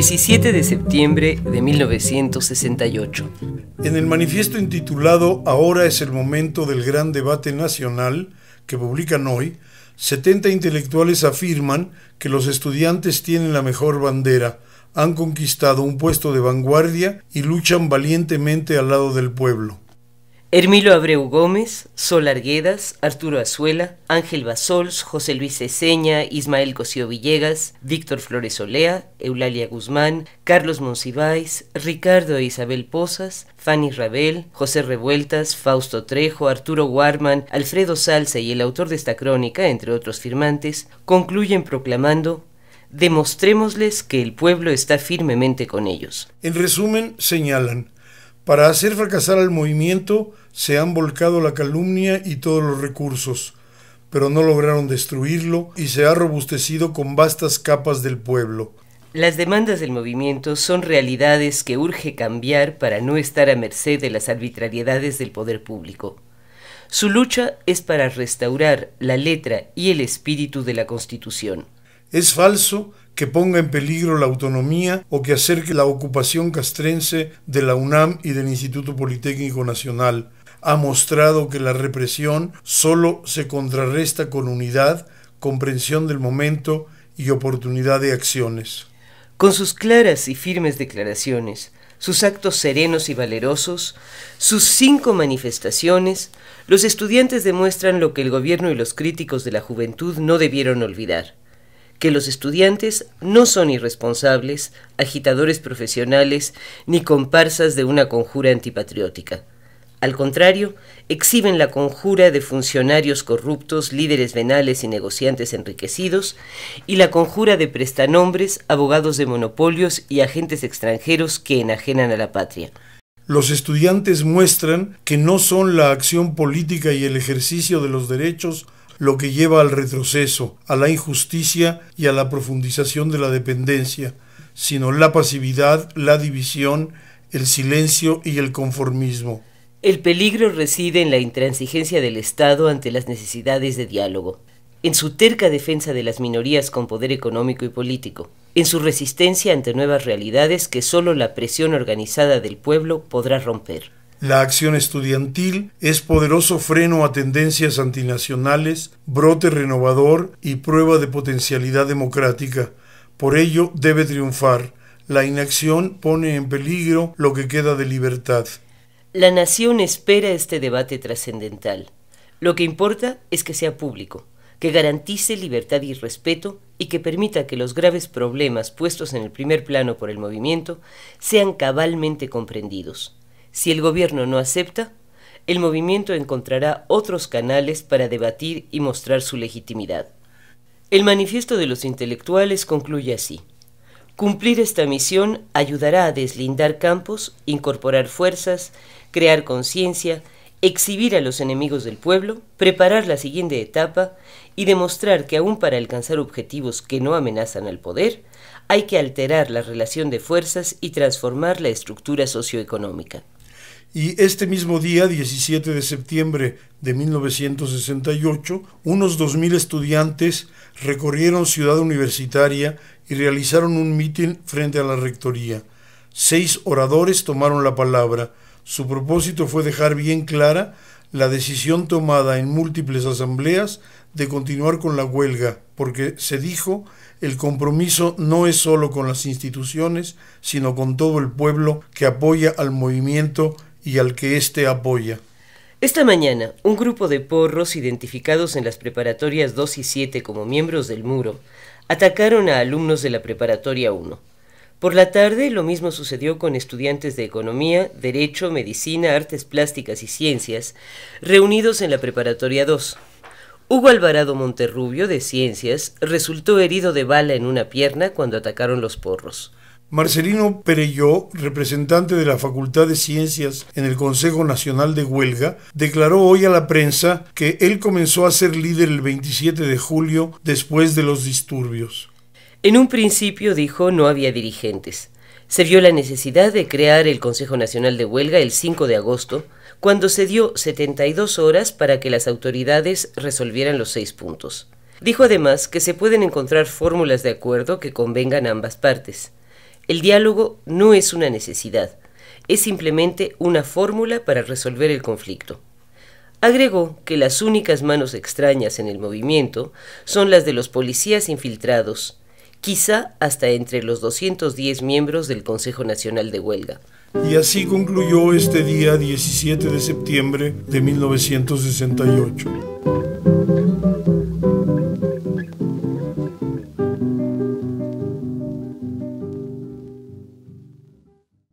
17 de septiembre de 1968. En el manifiesto intitulado Ahora es el momento del gran debate nacional, que publican hoy, 70 intelectuales afirman que los estudiantes tienen la mejor bandera, han conquistado un puesto de vanguardia y luchan valientemente al lado del pueblo. Hermilo Abreu Gómez, Sol Arguedas, Arturo Azuela, Ángel Basols, José Luis Ezeña, Ismael Cosío Villegas, Víctor Flores Olea, Eulalia Guzmán, Carlos Monsiváis, Ricardo e Isabel Pozas, Fanny Rabel, José Revueltas, Fausto Trejo, Arturo Warman, Alfredo Salsa y el autor de esta crónica, entre otros firmantes, concluyen proclamando Demostrémosles que el pueblo está firmemente con ellos. En resumen, señalan para hacer fracasar al movimiento se han volcado la calumnia y todos los recursos, pero no lograron destruirlo y se ha robustecido con vastas capas del pueblo. Las demandas del movimiento son realidades que urge cambiar para no estar a merced de las arbitrariedades del poder público. Su lucha es para restaurar la letra y el espíritu de la Constitución. Es falso que ponga en peligro la autonomía o que acerque la ocupación castrense de la UNAM y del Instituto Politécnico Nacional. Ha mostrado que la represión solo se contrarresta con unidad, comprensión del momento y oportunidad de acciones. Con sus claras y firmes declaraciones, sus actos serenos y valerosos, sus cinco manifestaciones, los estudiantes demuestran lo que el gobierno y los críticos de la juventud no debieron olvidar que los estudiantes no son irresponsables, agitadores profesionales, ni comparsas de una conjura antipatriótica. Al contrario, exhiben la conjura de funcionarios corruptos, líderes venales y negociantes enriquecidos, y la conjura de prestanombres, abogados de monopolios y agentes extranjeros que enajenan a la patria. Los estudiantes muestran que no son la acción política y el ejercicio de los derechos lo que lleva al retroceso, a la injusticia y a la profundización de la dependencia, sino la pasividad, la división, el silencio y el conformismo. El peligro reside en la intransigencia del Estado ante las necesidades de diálogo, en su terca defensa de las minorías con poder económico y político, en su resistencia ante nuevas realidades que solo la presión organizada del pueblo podrá romper. La acción estudiantil es poderoso freno a tendencias antinacionales, brote renovador y prueba de potencialidad democrática. Por ello debe triunfar. La inacción pone en peligro lo que queda de libertad. La nación espera este debate trascendental. Lo que importa es que sea público, que garantice libertad y respeto y que permita que los graves problemas puestos en el primer plano por el movimiento sean cabalmente comprendidos. Si el gobierno no acepta, el movimiento encontrará otros canales para debatir y mostrar su legitimidad. El manifiesto de los intelectuales concluye así. Cumplir esta misión ayudará a deslindar campos, incorporar fuerzas, crear conciencia, exhibir a los enemigos del pueblo, preparar la siguiente etapa y demostrar que aún para alcanzar objetivos que no amenazan al poder, hay que alterar la relación de fuerzas y transformar la estructura socioeconómica y este mismo día, 17 de septiembre de 1968, unos 2.000 estudiantes recorrieron Ciudad Universitaria y realizaron un mitin frente a la Rectoría. Seis oradores tomaron la palabra. Su propósito fue dejar bien clara la decisión tomada en múltiples asambleas de continuar con la huelga, porque se dijo el compromiso no es solo con las instituciones, sino con todo el pueblo que apoya al movimiento y al que éste apoya. Esta mañana, un grupo de porros identificados en las preparatorias 2 y 7 como miembros del muro atacaron a alumnos de la preparatoria 1. Por la tarde, lo mismo sucedió con estudiantes de Economía, Derecho, Medicina, Artes Plásticas y Ciencias, reunidos en la preparatoria 2. Hugo Alvarado Monterrubio, de Ciencias, resultó herido de bala en una pierna cuando atacaron los porros. Marcelino Pereyó, representante de la Facultad de Ciencias en el Consejo Nacional de Huelga, declaró hoy a la prensa que él comenzó a ser líder el 27 de julio después de los disturbios. En un principio, dijo, no había dirigentes. Se vio la necesidad de crear el Consejo Nacional de Huelga el 5 de agosto, cuando se dio 72 horas para que las autoridades resolvieran los seis puntos. Dijo además que se pueden encontrar fórmulas de acuerdo que convengan a ambas partes. El diálogo no es una necesidad, es simplemente una fórmula para resolver el conflicto. Agregó que las únicas manos extrañas en el movimiento son las de los policías infiltrados, quizá hasta entre los 210 miembros del Consejo Nacional de Huelga. Y así concluyó este día 17 de septiembre de 1968.